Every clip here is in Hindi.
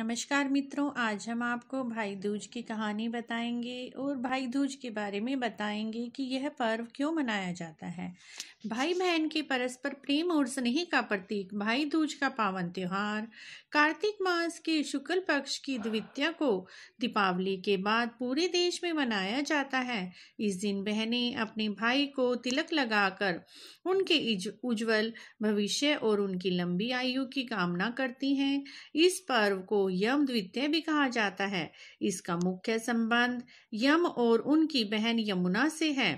नमस्कार मित्रों आज हम आपको भाई दूज की कहानी बताएंगे और भाई दूज के बारे में बताएंगे कि यह पर्व क्यों मनाया जाता है भाई बहन के परस्पर प्रेम और स्नेह का प्रतीक भाई दूज का पावन त्यौहार कार्तिक मास के शुक्ल पक्ष की द्वितीय को दीपावली के बाद पूरे देश में मनाया जाता है इस दिन बहनें अपने भाई को तिलक लगाकर उनके उज्ज्वल भविष्य और उनकी लंबी आयु की कामना करती हैं इस पर्व को यम द्वितीय भी कहा जाता है इसका मुख्य संबंध यम और उनकी बहन यमुना से है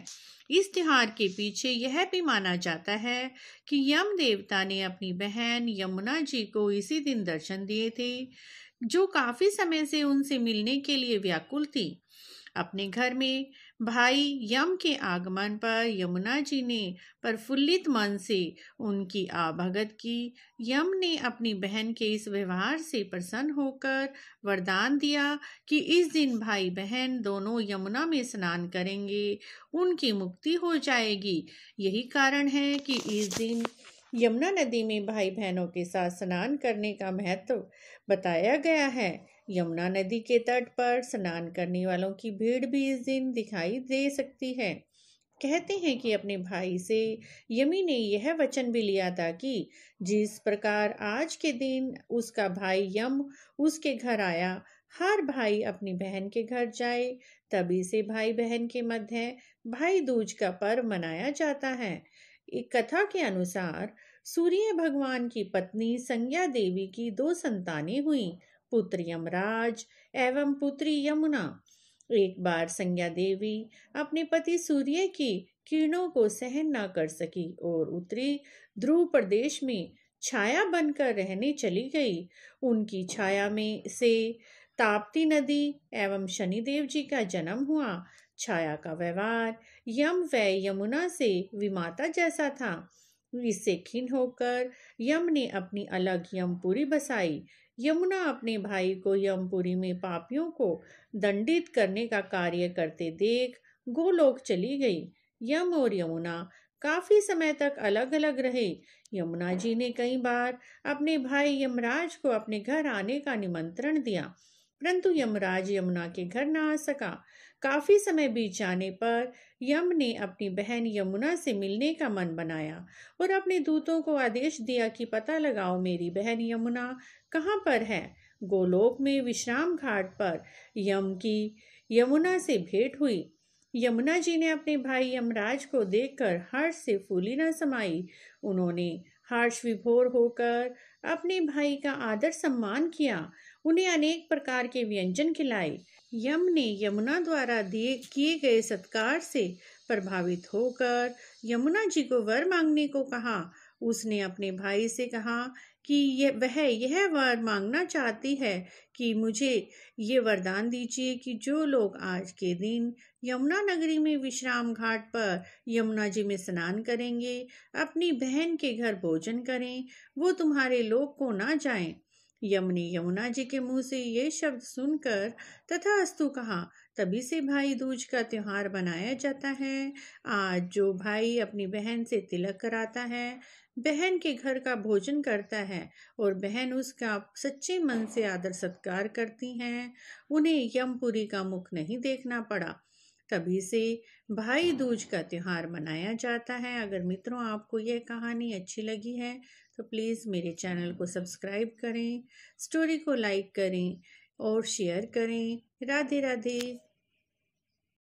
इस त्योहार के पीछे यह भी माना जाता है कि यम देवता ने अपनी बहन यमुना जी को इसी दिन दर्शन दिए थे जो काफी समय से उनसे मिलने के लिए व्याकुल थी अपने घर में भाई यम के आगमन पर यमुना जी ने प्रफुल्लित मन से उनकी आभगत की यम ने अपनी बहन के इस व्यवहार से प्रसन्न होकर वरदान दिया कि इस दिन भाई बहन दोनों यमुना में स्नान करेंगे उनकी मुक्ति हो जाएगी यही कारण है कि इस दिन यमुना नदी में भाई बहनों के साथ स्नान करने का महत्व बताया गया है यमुना नदी के तट पर स्नान करने वालों की भीड़ भी इस दिन दिखाई दे सकती है कहते हैं कि अपने भाई से यमी ने यह वचन भी लिया था कि जिस प्रकार आज के दिन उसका भाई यम उसके घर आया हर भाई अपनी बहन के घर जाए तभी से भाई बहन के मध्य भाई दूज का पर्व मनाया जाता है एक कथा के अनुसार सूर्य भगवान की पत्नी संज्ञा देवी की दो संतानें हुई पुत्र यमराज एवं पुत्री यमुना एक बार संज्ञा देवी अपने पति सूर्य की किरणों को सहन ना कर सकी और उत्तरी ध्रुव प्रदेश में छाया बनकर रहने चली गई उनकी छाया में से ताप्ती नदी एवं शनिदेव जी का जन्म हुआ छाया का व्यवहार यम व यमुना से विमाता जैसा था इससे खिन होकर यम ने अपनी अलग यमपुरी बसाई यमुना अपने भाई को यमपुरी में पापियों को दंडित करने का कार्य करते देख गोलोक चली गई यम और यमुना काफी समय तक अलग अलग रहे यमुना जी ने कई बार अपने भाई यमराज को अपने घर आने का निमंत्रण दिया परंतु यमराज यमुना के घर ना आ सका काफी समय बीत जाने पर यम ने अपनी बहन यमुना से मिलने का मन बनाया और अपने दूतों को आदेश दिया कि पता लगाओ मेरी बहन यमुना कहाँ पर है गोलोक में विश्राम घाट पर यम की यमुना से भेंट हुई यमुना जी ने अपने भाई यमराज को देखकर हर्ष से फूली न समाई उन्होंने हर्ष विभोर होकर अपने भाई का आदर सम्मान किया उन्हें अनेक प्रकार के व्यंजन खिलाए यम ने यमुना द्वारा दिए किए गए सत्कार से प्रभावित होकर यमुना जी को वर मांगने को कहा उसने अपने भाई से कहा कि यह वह यह वर मांगना चाहती है कि मुझे ये वरदान दीजिए कि जो लोग आज के दिन यमुना नगरी में विश्राम घाट पर यमुना जी में स्नान करेंगे अपनी बहन के घर भोजन करें वो तुम्हारे लोग को ना जाएं यमुनी यमुना जी के मुंह से ये शब्द सुनकर तथा अस्तु कहा तभी से भाई दूज का त्यौहार मनाया जाता है आज जो भाई अपनी बहन से तिलक कराता है बहन के घर का भोजन करता है और बहन उसका सच्चे मन से आदर सत्कार करती हैं उन्हें यमपुरी का मुख नहीं देखना पड़ा तभी से भाई दूज का त्यौहार मनाया जाता है अगर मित्रों आपको यह कहानी अच्छी लगी है तो प्लीज़ मेरे चैनल को सब्सक्राइब करें स्टोरी को लाइक करें और शेयर करें राधे राधे